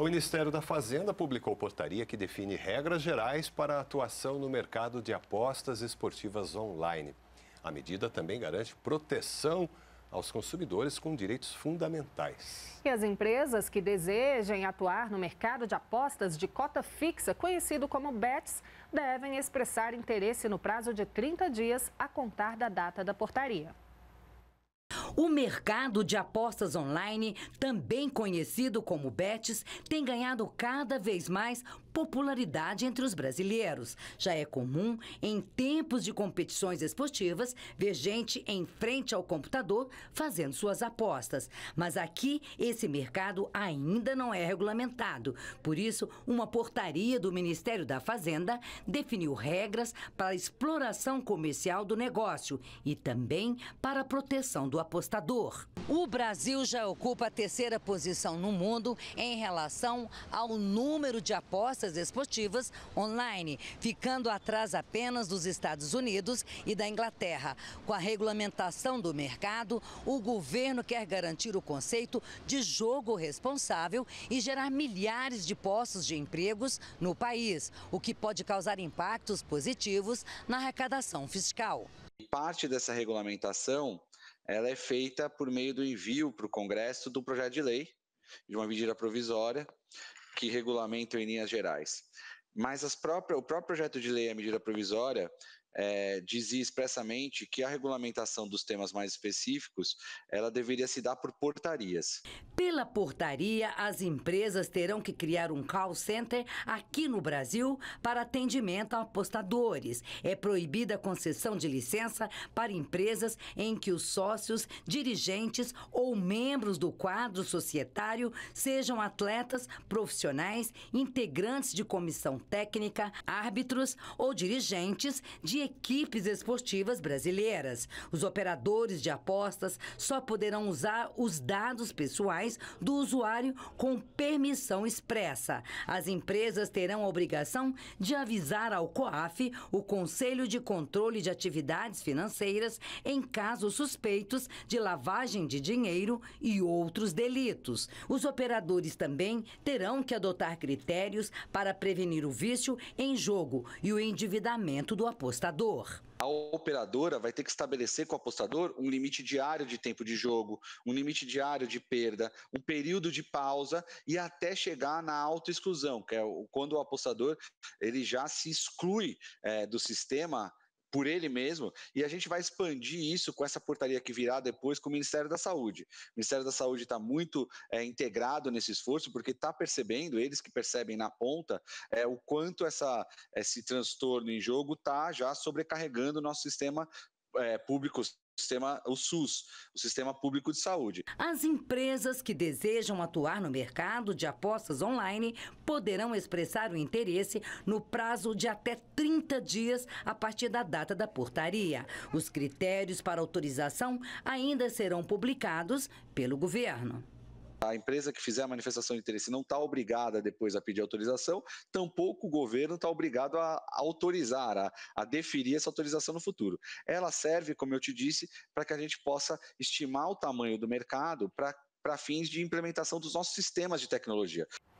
O Ministério da Fazenda publicou portaria que define regras gerais para a atuação no mercado de apostas esportivas online. A medida também garante proteção aos consumidores com direitos fundamentais. E as empresas que desejem atuar no mercado de apostas de cota fixa, conhecido como BETS, devem expressar interesse no prazo de 30 dias a contar da data da portaria. O mercado de apostas online, também conhecido como bets, tem ganhado cada vez mais popularidade entre os brasileiros. Já é comum, em tempos de competições esportivas, ver gente em frente ao computador fazendo suas apostas. Mas aqui, esse mercado ainda não é regulamentado. Por isso, uma portaria do Ministério da Fazenda definiu regras para a exploração comercial do negócio e também para a proteção do apostador. O Brasil já ocupa a terceira posição no mundo em relação ao número de apostas esportivas online, ficando atrás apenas dos Estados Unidos e da Inglaterra. Com a regulamentação do mercado, o governo quer garantir o conceito de jogo responsável e gerar milhares de postos de empregos no país, o que pode causar impactos positivos na arrecadação fiscal. Parte dessa regulamentação ela é feita por meio do envio para o Congresso do projeto de lei, de uma medida provisória, que regulamenta em linhas gerais. Mas próprias, o próprio projeto de lei e a medida provisória é, dizia expressamente que a regulamentação dos temas mais específicos ela deveria se dar por portarias. Pela portaria, as empresas terão que criar um call center aqui no Brasil para atendimento a apostadores. É proibida a concessão de licença para empresas em que os sócios, dirigentes ou membros do quadro societário sejam atletas, profissionais, integrantes de comissão técnica, árbitros ou dirigentes de equipes esportivas brasileiras. Os operadores de apostas só poderão usar os dados pessoais do usuário com permissão expressa. As empresas terão a obrigação de avisar ao COAF, o Conselho de Controle de Atividades Financeiras, em casos suspeitos de lavagem de dinheiro e outros delitos. Os operadores também terão que adotar critérios para prevenir o vício em jogo e o endividamento do apostador apostador? A operadora vai ter que estabelecer com o apostador um limite diário de tempo de jogo, um limite diário de perda, um período de pausa e até chegar na autoexclusão, que é quando o apostador ele já se exclui é, do sistema por ele mesmo, e a gente vai expandir isso com essa portaria que virá depois com o Ministério da Saúde. O Ministério da Saúde está muito é, integrado nesse esforço, porque está percebendo, eles que percebem na ponta, é, o quanto essa, esse transtorno em jogo está já sobrecarregando o nosso sistema é, público sistema, o SUS, o Sistema Público de Saúde. As empresas que desejam atuar no mercado de apostas online poderão expressar o interesse no prazo de até 30 dias a partir da data da portaria. Os critérios para autorização ainda serão publicados pelo governo. A empresa que fizer a manifestação de interesse não está obrigada depois a pedir autorização, tampouco o governo está obrigado a autorizar, a, a deferir essa autorização no futuro. Ela serve, como eu te disse, para que a gente possa estimar o tamanho do mercado para fins de implementação dos nossos sistemas de tecnologia.